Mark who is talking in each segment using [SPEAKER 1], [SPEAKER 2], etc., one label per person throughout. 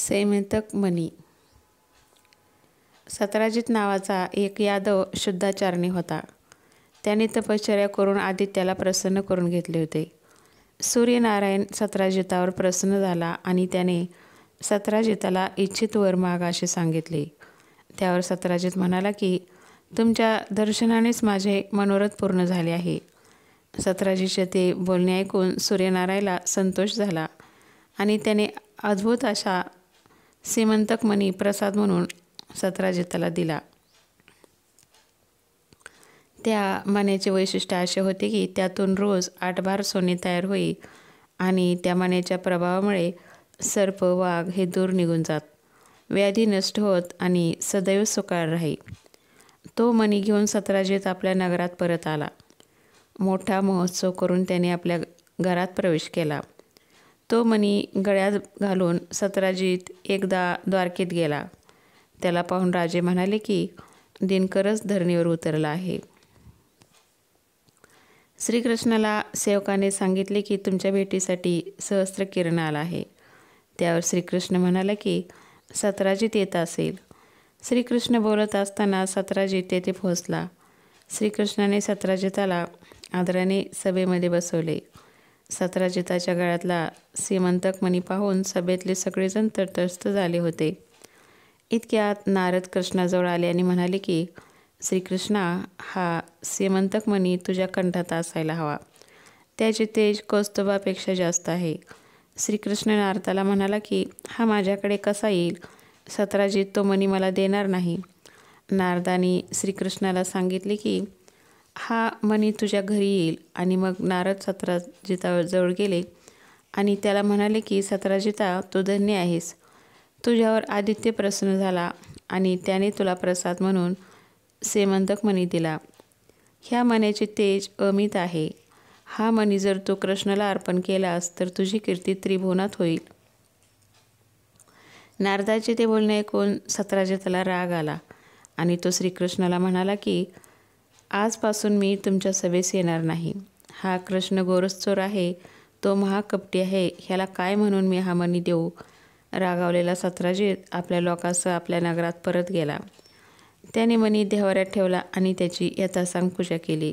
[SPEAKER 1] सेमेतक मनी सतराजित नावाचा एक यादव शुद्धाचारणी होता त्याने तपश्चर्या करून आदित्याला प्रसन्न करून घेतले होते सूर्यनारायण सतराजितावर प्रसन्न झाला आणि त्याने सतराजिताला इच्छित वर माग असे सांगितले त्यावर सतराजित म्हणाला की तुमच्या दर्शनानेच माझे मनोरथ पूर्ण झाले आहे सतराजीचे ते बोलणे ऐकून सूर्यनारायणला संतोष झाला आणि त्याने अद्भुत अशा सीमंतक मणी प्रसाद म्हणून सतराजिताला दिला त्या मण्याचे वैशिष्ट्य असे होते की त्यातून रोज आठ बार सोने तयार होई आणि त्या मण्याच्या प्रभावामुळे सर्प वाघ हे दूर निघून जात व्याधी नष्ट होत आणि सदैव सुकाळ राही तो मणी घेऊन सतराजीत आपल्या नगरात परत आला मोठा महोत्सव करून त्याने आपल्या घरात प्रवेश केला तो मणी गळ्यात घालून सतराजीत एकदा द्वारकेत गेला त्याला पाहून राजे म्हणाले की दिनकरच धरणीवर उतरला आहे श्रीकृष्णाला सेवकाने सांगितले की तुमच्या भेटीसाठी सहस्त्र किरण आला आहे त्यावर श्रीकृष्ण म्हणाला की सतराजीत येत असेल श्रीकृष्ण बोलत असताना सतराजीत येथे पोहोचला श्रीकृष्णाने सतराजिताला आदराने सभेमध्ये बसवले सतराजिताच्या गळ्यातला सीमंतक मणी पाहून सभेतले सगळेजण तरतस्त झाले होते इतक्यात नारद कृष्णाजवळ आले आणि म्हणाले की श्रीकृष्णा हा सीमंतक मणी तुझ्या कंठात असायला हवा त्याचे तेज कौस्तुबापेक्षा जास्त आहे श्रीकृष्ण नारदाला म्हणाला की हा माझ्याकडे कसा येईल सतराजीत तो मणी मला देणार नाही नारदानी श्रीकृष्णाला सांगितले की हा मणी तुझ्या घरी येईल आणि मग नारद सतराजिताजवळ गेले आणि त्याला म्हणाले की सतराजिता तू धन्य आहेस तुझ्यावर आदित्य प्रसन्न झाला आणि त्याने तुला प्रसाद म्हणून सेमंतक मणी दिला ह्या मण्याचे तेज अमित आहे हा मणी जर तू कृष्णाला अर्पण केलास तर तुझी कीर्ती त्रिभुवनात होईल नारदाचे ते बोलणे ऐकून सतराजिताला राग आला आणि तो श्रीकृष्णाला म्हणाला की आजपासून मी तुमच्या सभेस येणार नाही हा कृष्ण चोर आहे तो महाकपटी आहे ह्याला काय म्हणून मी हा मनी देऊ रागावलेला सतराजीत आपल्या लोकांसह आपल्या नगरात परत गेला त्याने मनी देवाऱ्यात ठेवला आणि त्याची यथासांग पूजा केली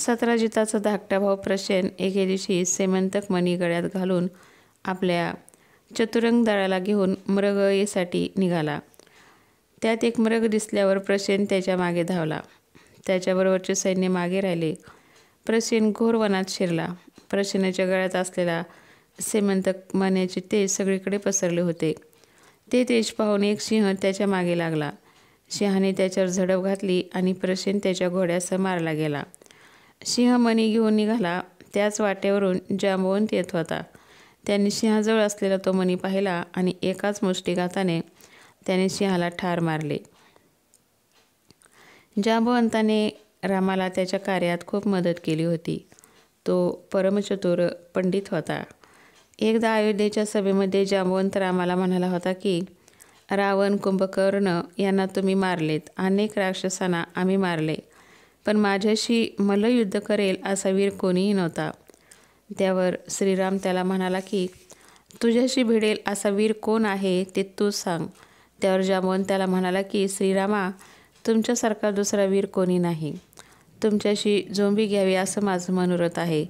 [SPEAKER 1] सतराजिताचा धाकटा भाऊ प्रसेन एके दिवशी सेमंतक मणी गळ्यात घालून आपल्या चतुरंग दळाला घेऊन मृगयेसाठी निघाला त्यात एक मृग दिसल्यावर प्रसेन त्याच्या मागे धावला त्याच्याबरोबरचे सैन्य मागे राहिले प्रसेन घोर वनात शिरला प्रसेनाच्या गळ्यात असलेला सेमंतक मान्याचे तेज सगळीकडे पसरले होते ते तेज पाहून एक सिंह त्याच्या मागे लागला सिंहाने त्याच्यावर झडप घातली आणि प्रसेन त्याच्या घोड्यासह मारला गेला सिंह मणी घेऊन निघाला त्याच वाटेवरून जांबवंत येत होता त्यांनी सिंहाजवळ असलेला तो मणी पाहिला आणि एकाच मुष्टीघाताने त्याने सिंहाला ठार मारले जांबवंताने रामाला त्याच्या कार्यात खूप मदत केली होती तो परमचतुर पंडित होता एकदा अयोध्येच्या सभेमध्ये जांबवंत रामाला म्हणाला होता की रावण कुंभकर्ण यांना तुम्ही मारलेत अनेक राक्षसांना आम्ही मारले पण माझ्याशी मल्लयुद्ध करेल असा वीर कोणीही नव्हता त्यावर श्रीराम त्याला म्हणाला की तुझ्याशी भिडेल असा वीर कोण आहे ते तू सांग त्यावर जांबवंत त्याला म्हणाला की श्रीरामा तुमच्यासारखा दुसरा वीर कोणी नाही तुमच्याशी झोंबी घ्यावी असं माझं मनोरथ आहे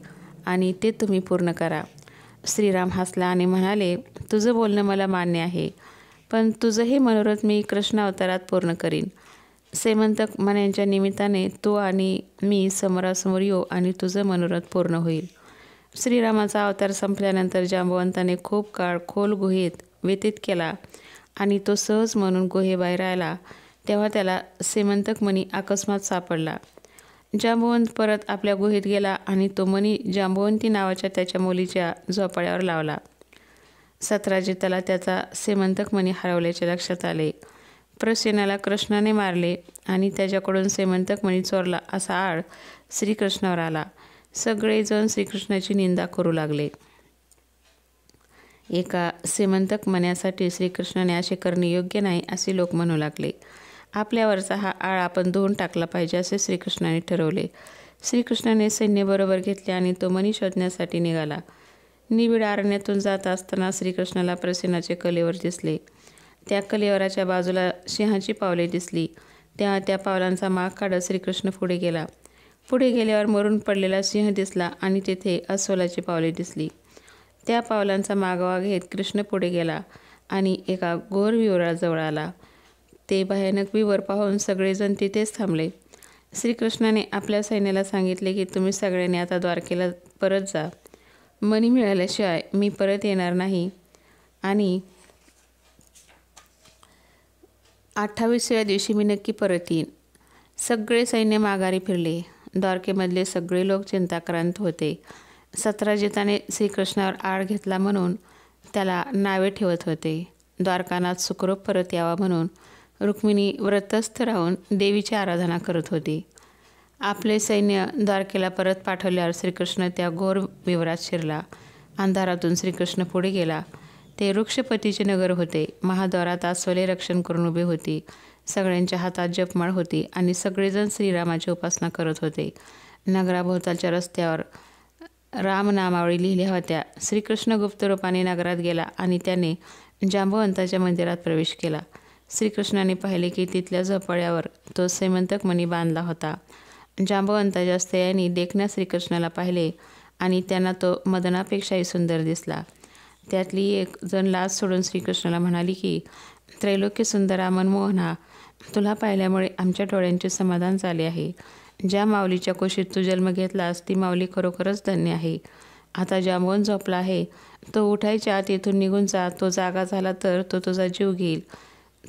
[SPEAKER 1] आणि ते तुम्ही पूर्ण करा श्रीराम हसला आणि म्हणाले तुझं बोलणं मला मान्य आहे पण तुझं हे मनोरथ मी कृष्णावतारात पूर्ण करीन सेमंत मण्यांच्या निमित्ताने तू आणि मी समोरासमोर येऊ आणि तुझं मनोरथ पूर्ण होईल श्रीरामाचा अवतार संपल्यानंतर जांबवंताने खूप काळ खोल गुहेत व्यतीत केला आणि तो सहज म्हणून गुहेबाहेर आला तेव्हा त्याला श्रीमंतक मनी अकस्मात सापडला जांबवंत परत आपल्या गुहेत गेला आणि तो मनी जांबवंती नावाच्या त्याच्या मुलीच्या झोपाळ्यावर लावला त्याला त्याचा श्रीमंतक मणी हरवल्याचे लक्षात आले प्रसेनाला कृष्णाने मारले आणि त्याच्याकडून श्रीमंतक मणी चोरला असा आळ श्रीकृष्णावर आला सगळेजण श्रीकृष्णाची निंदा करू लागले एका श्रीमंतक मण्यासाठी श्रीकृष्णाने असे करणे योग्य नाही असे लोक म्हणू लागले आपल्यावरचा हा आळ आपण धुवून टाकला पाहिजे असे श्रीकृष्णाने ठरवले श्रीकृष्णाने सैन्यबरोबर घेतले आणि तो मनी शोधण्यासाठी निघाला निविड आरण्यातून जात असताना श्रीकृष्णाला प्रसेनाचे कलेवर दिसले त्या कलेवराच्या बाजूला सिंहाची पावले दिसली त्या त्या पावलांचा माग काढत श्रीकृष्ण पुढे गेला पुढे गेल्यावर मरून पडलेला सिंह दिसला आणि तेथे अस्वलाची पावले दिसली त्या पावलांचा मागोवा घेत कृष्ण पुढे गेला आणि एका विवराजवळ आला ते भयानक विवर पाहून सगळेजण तिथेच थांबले श्रीकृष्णाने आपल्या सैन्याला सांगितले की तुम्ही सगळ्यांनी आता द्वारकेला परत जा मनी मिळाल्याशिवाय मी परत येणार नाही आणि अठ्ठावीसव्या दिवशी मी नक्की परत येईन सगळे सैन्य माघारी फिरले द्वारकेमधले सगळे लोक चिंताक्रांत होते सतराजिताने श्रीकृष्णावर आळ घेतला म्हणून त्याला नावे ठेवत होते द्वारकानाथ सुखरूप परत यावा म्हणून रुक्मिणी व्रतस्थ राहून देवीची आराधना करत होती आपले सैन्य द्वारकेला परत पाठवल्यावर श्रीकृष्ण त्या घोर विवरात शिरला अंधारातून श्रीकृष्ण पुढे गेला ते वृक्षपतीचे नगर होते महाद्वारात आसवले रक्षण करून उभे होती सगळ्यांच्या हातात जपमाळ होती आणि सगळेजण श्रीरामाची उपासना करत होते नगराभोवतालच्या रस्त्यावर रामनामावळी लिहिल्या होत्या श्रीकृष्ण गुप्त रूपाने नगरात गेला आणि त्याने जांबवंताच्या मंदिरात प्रवेश केला श्रीकृष्णाने पाहिले की तिथल्या झोपाळ्यावर तो श्रीमंतक मणी बांधला होता जांबवंताच्या स्त्रियांनी देखण्या श्रीकृष्णाला पाहिले आणि त्यांना तो मदनापेक्षाही सुंदर दिसला त्यातली एक जण लाच सोडून श्रीकृष्णाला म्हणाली की त्रैलोक्य सुंदरा मनमोहना तुला पाहिल्यामुळे आमच्या डोळ्यांचे समाधान झाले आहे ज्या माऊलीच्या कोशीत तू जन्म घेतलास ती माऊली खरोखरच धन्य आहे आता जांबवन झोपला आहे तो उठायच्या तेथून निघून जा तो जागा झाला तर तो तुझा जीव घेईल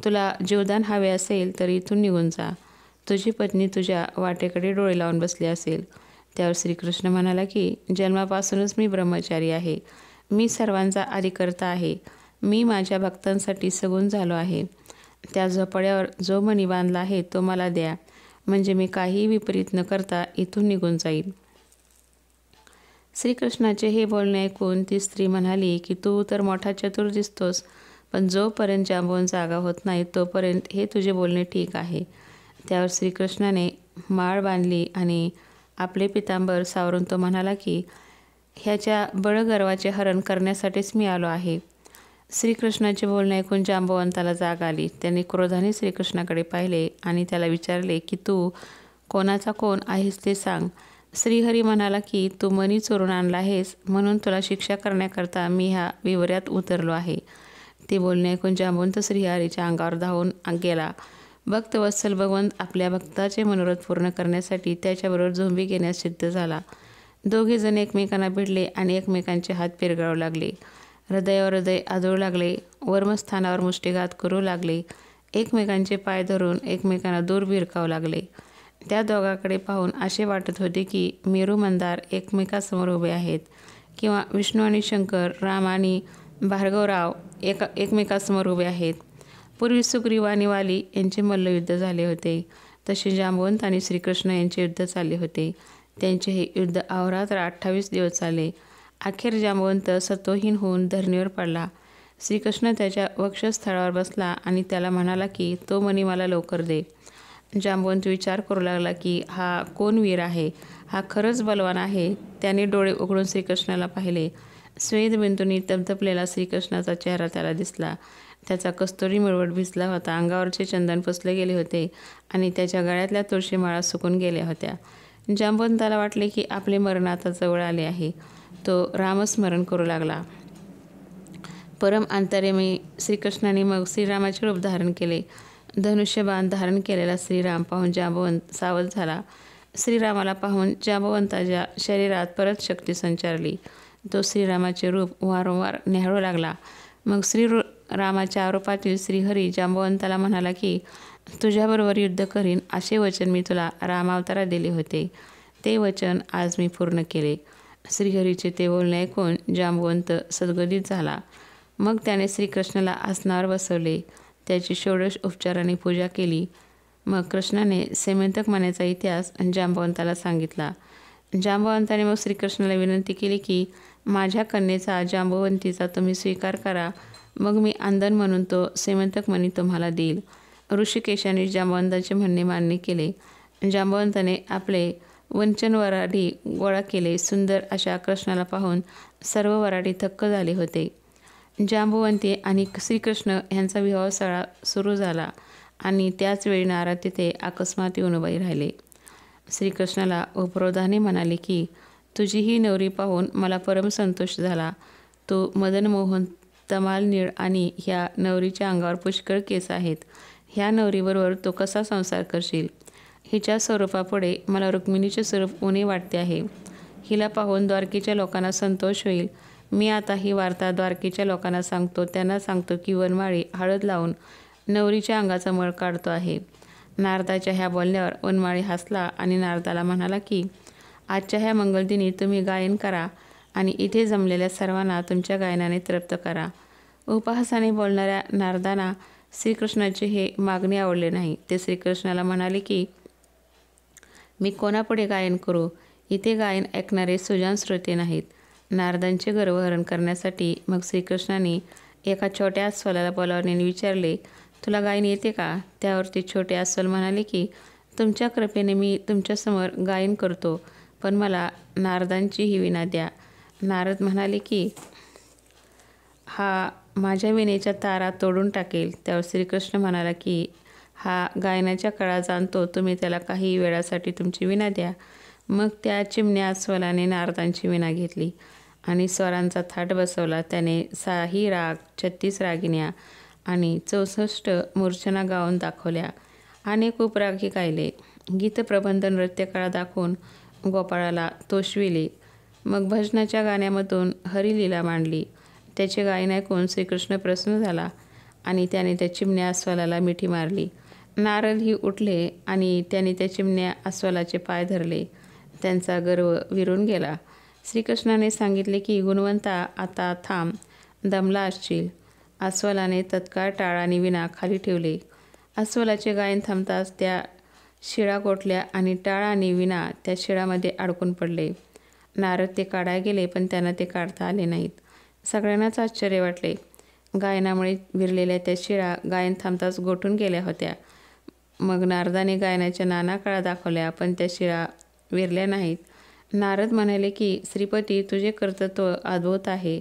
[SPEAKER 1] तुला जीवदान हवे असेल तर इथून निघून जा तुझी पत्नी तुझ्या वाटेकडे डोळे लावून बसली असेल त्यावर श्रीकृष्ण म्हणाला की जन्मापासूनच मी ब्रह्मचारी आहे मी सर्वांचा आदिकर्ता आहे मी माझ्या भक्तांसाठी सगून झालो आहे त्या झोपड्यावर जो मणी बांधला आहे तो मला द्या म्हणजे मी काही विपरीत न करता इथून निघून जाईल श्रीकृष्णाचे हे बोलणे ऐकून ती स्त्री म्हणाली की तू तर मोठा चतुर दिसतोस पण जोपर्यंत जांबून जागा होत नाही तोपर्यंत हे तुझे बोलणे ठीक आहे त्यावर श्रीकृष्णाने माळ बांधली आणि आपले पितांबर सावरून तो म्हणाला की ह्याच्या बळगर्वाचे हरण करण्यासाठीच मी आलो आहे श्रीकृष्णाचे बोलणे ऐकून जांबवंताला जाग आली त्यांनी क्रोधाने श्रीकृष्णाकडे पाहिले आणि त्याला विचारले की तू कोणाचा कोण आहेस ते सांग श्रीहरी म्हणाला की तू मनी चोरून आणला आहेस म्हणून तुला शिक्षा करण्याकरता मी ह्या विवऱ्यात उतरलो आहे ते बोलणे ऐकून श्री हरीच्या अंगावर धावून गेला भक्त वत्सल भगवंत आपल्या भक्ताचे मनोरथ पूर्ण करण्यासाठी त्याच्याबरोबर झोंबी घेण्यास सिद्ध झाला दोघेजण एकमेकांना भिडले आणि एकमेकांचे हात पिरगाळू लागले हृदयावर हृदय आदळू लागले वर्मस्थानावर मुष्टीघात करू लागले एकमेकांचे पाय धरून एकमेकांना दूर भिरकावू लागले त्या दोघाकडे पाहून असे वाटत होते की मेरू मंदार एकमेकासमोर उभे आहेत किंवा विष्णू आणि शंकर राम आणि भार्गवराव एका एकमेकासमोर उभे आहेत पूर्वी सुग्रीव आणि वाली यांचे मल्लयुद्ध झाले होते तसे जांबवंत आणि श्रीकृष्ण यांचे युद्ध चालले होते त्यांचे हे युद्ध अहोरात्र अठ्ठावीस दिवस चालले अखेर जांबवंत सतोहीन होऊन धरणीवर पडला श्रीकृष्ण त्याच्या वक्षस्थळावर बसला आणि त्याला म्हणाला की तो मनी मला लवकर दे जांबवंत विचार करू लागला की हा कोण वीर आहे हा खरंच बलवान आहे त्याने डोळे उघडून श्रीकृष्णाला पाहिले स्वेदबिंदूंनी तपधपलेला श्रीकृष्णाचा चेहरा त्याला दिसला त्याचा कस्तुरी मिळवट भिजला होता अंगावरचे चंदन पुसले गेले होते आणि त्याच्या गळ्यातल्या तुळशीमाळा सुकून गेल्या होत्या जांबून वाटले की आपले मरण आता जवळ आले आहे तो रामस्मरण करू लागला परम अंतरेमी श्रीकृष्णाने मग श्रीरामाचे रूप धारण केले धनुष्यबाण धारण केलेला श्रीराम पाहून जांबवंत सावध झाला श्रीरामाला पाहून जांबवंताच्या शरीरात परत शक्ती संचारली तो श्रीरामाचे रूप वारंवार निहाळू लागला मग श्री रामाच्या आरोपातील श्रीहरी जांबवंताला म्हणाला की तुझ्याबरोबर युद्ध करीन असे वचन मी तुला रामावतारा दिले होते ते वचन आज मी पूर्ण केले श्रीहरीचे ते बोलणे ऐकून जांबवंत सद्गदित झाला मग त्याने श्रीकृष्णाला आसनावर बसवले त्याची षोडश उपचाराने पूजा केली मग कृष्णाने सेमंतक मानेचा इतिहास जांबवंताला सांगितला जांबवंताने मग श्रीकृष्णाला विनंती केली की माझ्या कन्येचा जांबवंतीचा तुम्ही स्वीकार करा मग मी आंदन म्हणून तो सेमंतक मणी तुम्हाला देईल ऋषिकेशाने जांबवंताचे म्हणणे मान्य केले जांबवंताने आपले वंचन वराडी गोळा केले सुंदर अशा कृष्णाला पाहून सर्व वराडी थक्क झाले होते जांबुवंती आणि श्रीकृष्ण यांचा विवाह सळा सुरू झाला आणि त्याचवेळी नारा तिथे अकस्मात येऊन उभे राहिले श्रीकृष्णाला उपरोधाने म्हणाले की तुझी ही नवरी पाहून मला परम संतोष झाला तो मदन मोहन तमाल नीळ आणि ह्या नवरीच्या अंगावर पुष्कळ केस आहेत ह्या नवरीबरोबर तो कसा संसार करशील हिच्या स्वरूपापुढे मला रुक्मिणीचे स्वरूप उणे वाटते आहे हिला पाहून द्वारकेच्या लोकांना संतोष होईल मी आता ही वार्ता द्वारकेच्या लोकांना सांगतो त्यांना सांगतो की वनमाळी हळद लावून नवरीच्या अंगाचा मळ काढतो आहे नारदाच्या ह्या बोलण्यावर वनमाळी हसला आणि नारदाला म्हणाला की आजच्या ह्या मंगलदिनी तुम्ही गायन करा आणि इथे जमलेल्या सर्वांना तुमच्या गायनाने तृप्त करा उपहासाने बोलणाऱ्या नारदांना श्रीकृष्णाचे हे मागणे आवडले नाही ते श्रीकृष्णाला म्हणाले की मी कोणापुढे गायन करू इथे गायन ऐकणारे सुजान श्रोते नाहीत नारदांचे गर्वहरण करण्यासाठी मग श्रीकृष्णाने एका छोट्या अस्वलाला बोलावण्याने विचारले तुला गायन येते का त्यावरती छोटे अस्वल म्हणाले की तुमच्या कृपेने मी तुमच्यासमोर गायन करतो पण मला नारदांची ही विना द्या नारद म्हणाले की हा माझ्या विनेच्या तारा तोडून टाकेल त्यावर श्रीकृष्ण म्हणाला की हा गायनाच्या कळा जाणतो तुम्ही त्याला काही वेळासाठी तुमची विना द्या मग त्या चिमण्या स्वराने नारदांची विना घेतली आणि स्वरांचा थाट बसवला त्याने साही राग छत्तीस रागिन्या आणि चौसष्ट मूर्छना गाऊन दाखवल्या अनेक उपरागी गायले गीतप्रबंध नृत्यकळा दाखवून गोपाळाला तो मग भजनाच्या गाण्यामधून हरिलीला मांडली त्याचे गायन ऐकून श्रीकृष्ण प्रसन्न झाला आणि त्याने त्या चिमण्या अस्वालाला मिठी मारली नारदही उठले आणि त्याने त्या चिमण्या अस्वालाचे पाय धरले त्यांचा गर्व विरून गेला श्रीकृष्णाने सांगितले की गुणवंता आता थांब दमला असशील अस्वलाने तत्काळ टाळाने विना खाली ठेवले अस्वलाचे गायन थांबताच त्या शिळा गोठल्या आणि टाळ आणि विना त्या शिळामध्ये अडकून पडले नारद ते काढायला गेले पण त्यांना ते काढता आले नाहीत सगळ्यांनाच आश्चर्य वाटले गायनामुळे विरलेल्या त्या शिळा गायन थांबताच गोठून गेल्या होत्या मग नारदाने गायनाच्या नाना काळा दाखवल्या पण त्या शिळा विरल्या नाहीत नारद म्हणाले की श्रीपती तुझे कर्तृत्व अद्भुत आहे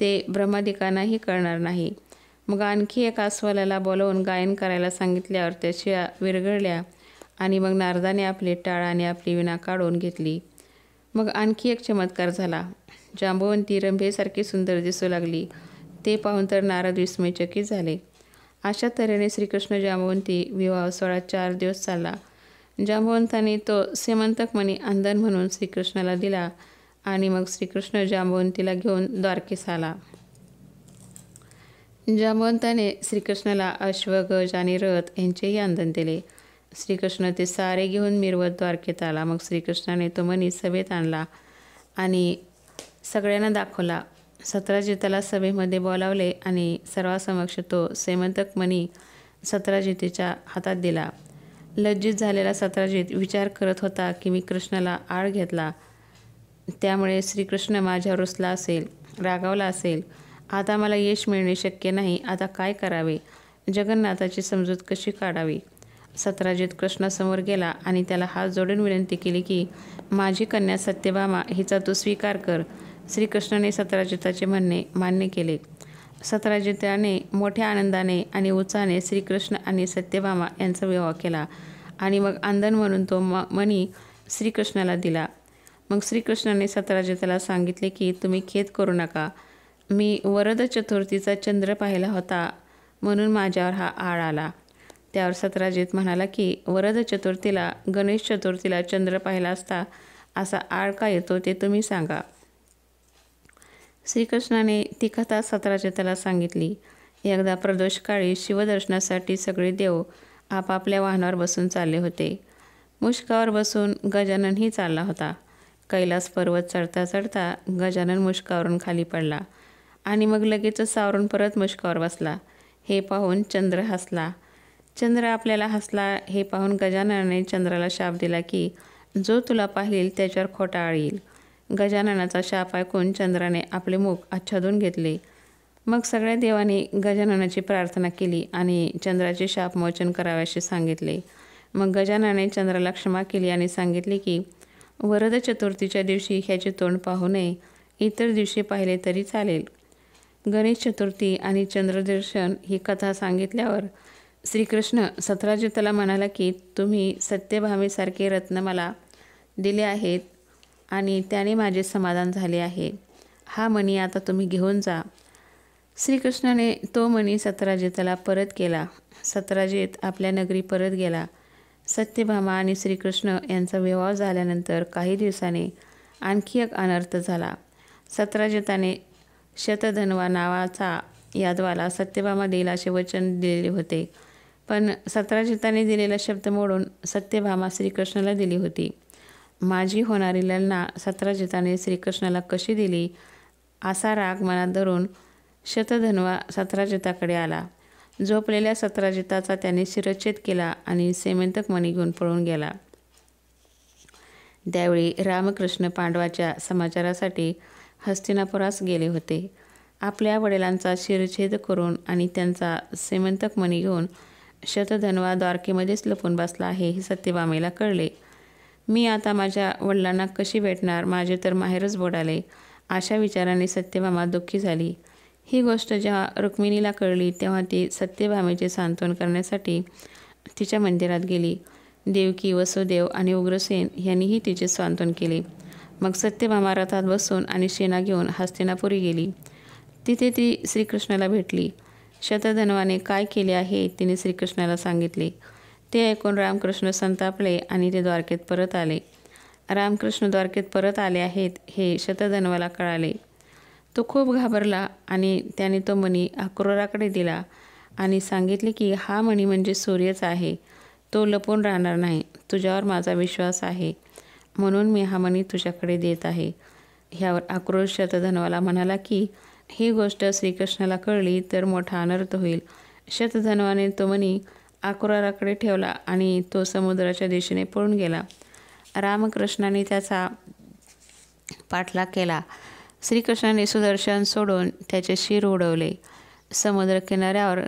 [SPEAKER 1] ते ब्रह्मादिकांनाही कळणार नाही मग आणखी एका अस्वलाला बोलवून गायन करायला सांगितल्यावर त्या शिळा विरघळल्या आणि मग नारदाने आपले टाळ आणि आपली विना काढून घेतली मग आणखी एक चमत्कार झाला जांबवंती रंभेसारखी सुंदर दिसू लागली ते पाहून तर नारद विस्मयचकित झाले अशा तऱ्हेने श्रीकृष्ण जांबवंती विवाह सोळा चार दिवस चालला जांबवंताने तो सेमंतक मनी अंधन म्हणून श्रीकृष्णाला दिला आणि मग श्रीकृष्ण जांबवंतीला घेऊन द्वारकेस आला जांबवंताने श्रीकृष्णाला अश्वगज आणि रथ यांचेही अंधन दिले श्रीकृष्ण ते सारे घेऊन मिरवत द्वारकेत आला मग श्रीकृष्णाने तो मनी सभेत आणला आणि सगळ्यांना दाखवला सतराजी सभेमध्ये बोलावले आणि सर्वांसमक्ष तो सेमंतक मणी सतराजीतेच्या हातात दिला लज्जित झालेला सतराजीत विचार करत होता की मी कृष्णाला आळ घेतला त्यामुळे श्रीकृष्ण माझ्या रुसला असेल रागावला असेल आता मला यश मिळणे शक्य नाही आता काय करावे जगन्नाथाची समजूत कशी काढावी सतराजित कृष्णासमोर गेला आणि त्याला हात जोडून विनंती केली की माझी कन्या सत्यभामा हिचा तू स्वीकार कर श्रीकृष्णाने सतराजिताचे म्हणणे मान्य केले सतराजिताने मोठ्या आनंदाने आणि उत्साहाने श्रीकृष्ण आणि सत्यभामा यांचा विवाह केला आणि मग आंदण म्हणून तो म मणी श्रीकृष्णाला दिला मग श्रीकृष्णाने सतराजिताला सांगितले की तुम्ही खेद करू नका मी वरद चतुर्थीचा चंद्र पाहिला होता म्हणून माझ्यावर हा आळ आला त्यावर सतराजित म्हणाला की वरद चतुर्थीला गणेश चतुर्थीला चंद्र पाहिला असता असा आळ का येतो ते तुम्ही सांगा श्रीकृष्णाने ती कथा सतराजिताला सांगितली एकदा प्रदोषकाळी शिवदर्शनासाठी सगळे देव आपापल्या वाहनावर बसून चालले होते मुष्कावर बसून गजाननही चालला होता कैलास पर्वत चढता चढता गजानन मुष्कावरून खाली पडला आणि मग लगेच सावरून परत मुष्कावर बसला हे पाहून चंद्र हसला चंद्र आपल्याला हसला हे पाहून गजाननाने चंद्राला शाप दिला की जो तुला पाहिल त्याच्यावर खोटा येईल गजाननाचा शाप ऐकून चंद्राने आपले मुख आच्छादून घेतले मग सगळ्या देवांनी गजाननाची प्रार्थना केली आणि चंद्राचे शाप शापमोचन कराव्याशी सांगितले मग गजाननाने चंद्राला क्षमा केली आणि सांगितले की वरद चतुर्थीच्या दिवशी ह्याचे तोंड पाहू नये इतर दिवशी पाहिले तरी चालेल गणेश चतुर्थी आणि चंद्रदर्शन ही कथा सांगितल्यावर श्रीकृष्ण सतराजिताला म्हणाला की तुम्ही सत्यभामेसारखे रत्न मला दिले आहेत आणि त्याने माझे समाधान झाले आहे हा मणी आता तुम्ही घेऊन जा श्रीकृष्णाने तो मणी सतराजिताला परत केला सतराजेत आपल्या नगरी परत गेला सत्यभामा आणि श्रीकृष्ण यांचा विवाह झाल्यानंतर काही दिवसाने आणखी एक अनर्थ झाला सतराजिताने शतधनवा नावाचा यादवाला सत्यभामा देईल असे वचन दिलेले होते पण सत्राजिताने दिलेला शब्द मोडून सत्यभामा श्रीकृष्णाला दिली होती माझी होणारी ललना सत्राजिताने श्रीकृष्णाला कशी दिली असा राग मनात धरून शतधन्वा सत्राजिताकडे आला झोपलेल्या सत्राजिताचा त्याने शिरच्छेद केला आणि सेमंतक मणी घेऊन पळून गेला त्यावेळी रामकृष्ण पांडवाच्या समाचारासाठी हस्तिनापुरास गेले होते आपल्या वडिलांचा शिरच्छेद करून आणि त्यांचा सेमंतक मणी घेऊन शतधन्वा द्वारकेमध्येच लपून बसला आहे हे सत्यभामेला कळले मी आता माझ्या वडिलांना कशी भेटणार माझे तर माहेरच बोडाले अशा विचाराने सत्यभामा दुःखी झाली ही गोष्ट जेव्हा रुक्मिणीला कळली तेव्हा ती सत्यभामेचे सांत्वन करण्यासाठी तिच्या मंदिरात गेली देवकी वसुदेव आणि उग्रसेन यांनीही तिचे सांत्वन केले मग सत्यभामा रथात बसून आणि शेणा घेऊन हस्तिनापुरी गेली तिथे ती श्रीकृष्णाला भेटली शतधनवाने काय केले आहे तिने श्रीकृष्णाला सांगितले ते ऐकून रामकृष्ण संतापले आणि ते द्वारकेत परत आले रामकृष्ण द्वारकेत परत आले आहेत हे शतधनवाला कळाले तो खूप घाबरला आणि त्याने तो मणी अक्रोराकडे दिला आणि सांगितले की हा मणी म्हणजे सूर्यच आहे तो लपून राहणार नाही तुझ्यावर माझा विश्वास आहे म्हणून मी हा मणी तुझ्याकडे देत आहे ह्यावर आक्रोश शतधनवाला म्हणाला की ही गोष्ट श्रीकृष्णाला कळली तर मोठा अनर्थ होईल शतधनवाने तो मनी आकुराराकडे ठेवला आणि तो समुद्राच्या दिशेने पळून गेला रामकृष्णाने त्याचा पाठलाग केला श्रीकृष्णाने सुदर्शन सोडून त्याचे शिर उडवले किनाऱ्यावर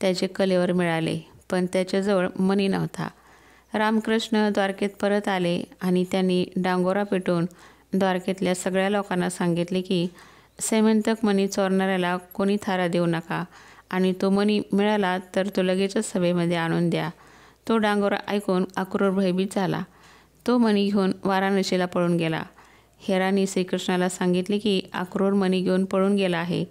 [SPEAKER 1] त्याचे कलेवर मिळाले पण त्याच्याजवळ मनी नव्हता रामकृष्ण द्वारकेत परत आले आणि त्यांनी डांगोरा पेटून द्वारकेतल्या सगळ्या लोकांना सांगितले की सैमंतक मणी चोरणाऱ्याला कोणी थारा देऊ नका आणि तो मनी मिळाला तर तो लगेचच सभेमध्ये आणून द्या तो डांगोरा ऐकून अक्रूर भयभीत झाला तो मणी घेऊन वाराणसीला पळून गेला हेराने श्रीकृष्णाला सांगितले की अक्रूर मनी घेऊन पळून गेला आहे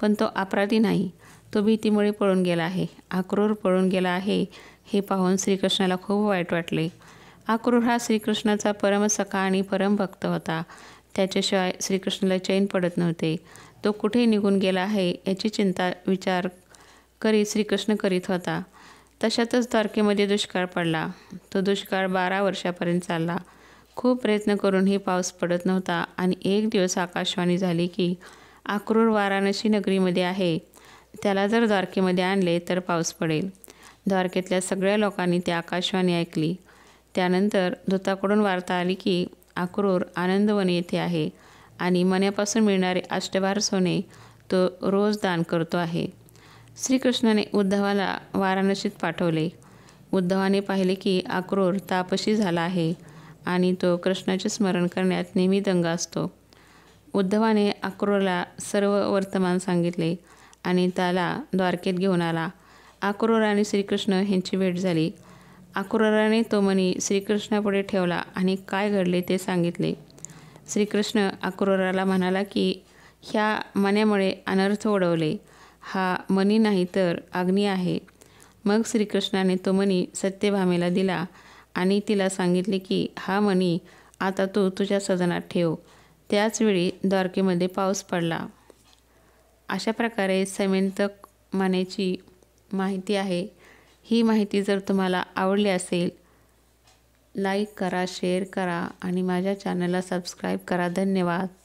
[SPEAKER 1] पण तो अपराधी नाही तो भीतीमुळे पळून गेला आहे अक्रूर पळून गेला आहे हे पाहून श्रीकृष्णाला खूप वाईट वाटले अक्रूर हा श्रीकृष्णाचा परमसखा आणि परमभक्त होता त्याच्याशिवाय श्रीकृष्णाला चैन पडत नव्हते तो कुठे निघून गेला आहे याची चिंता विचार करी श्रीकृष्ण करीत होता तशातच द्वारकेमध्ये दुष्काळ पडला तो दुष्काळ बारा वर्षापर्यंत चालला खूप प्रयत्न करूनही पाऊस पडत नव्हता आणि एक दिवस आकाशवाणी झाली की आक्रूर वाराणसी नगरीमध्ये आहे त्याला जर द्वारकेमध्ये आणले तर पाऊस पडेल द्वारकेतल्या सगळ्या लोकांनी ती आकाशवाणी ऐकली त्यानंतर दूताकडून वार्ता आली की अक्रोर आनंदवन येथे आहे आणि मनापासून मिळणारे अष्टभार सोने तो रोज दान करतो आहे श्रीकृष्णाने उद्धवाला वाराणसीत पाठवले उद्धवाने पाहिले की अक्रोर तापशी झाला आहे आणि तो कृष्णाचे स्मरण करण्यात नेहमी दंग असतो उद्धवाने अक्रोरला सर्व वर्तमान सांगितले आणि त्याला द्वारकेत घेऊन आला अक्रोर आणि श्रीकृष्ण यांची भेट झाली अक्रूराने तो मणी श्रीकृष्णापुढे ठेवला आणि काय घडले ते सांगितले श्रीकृष्ण अक्रूराला म्हणाला की ह्या मण्यामुळे अनर्थ ओढवले हा मणी नाही तर अग्नी आहे मग श्रीकृष्णाने तो मणी सत्यभामेला दिला आणि तिला सांगितले की हा मणी आता तू तु तुझ्या सदनात ठेव त्याचवेळी द्वारकेमध्ये पाऊस पडला अशा प्रकारे समेंतक मनेची माहिती आहे ही माहिती जर तुम्हाला आवडली असेल लाईक करा शेअर करा आणि माझ्या चॅनलला सबस्क्राईब करा धन्यवाद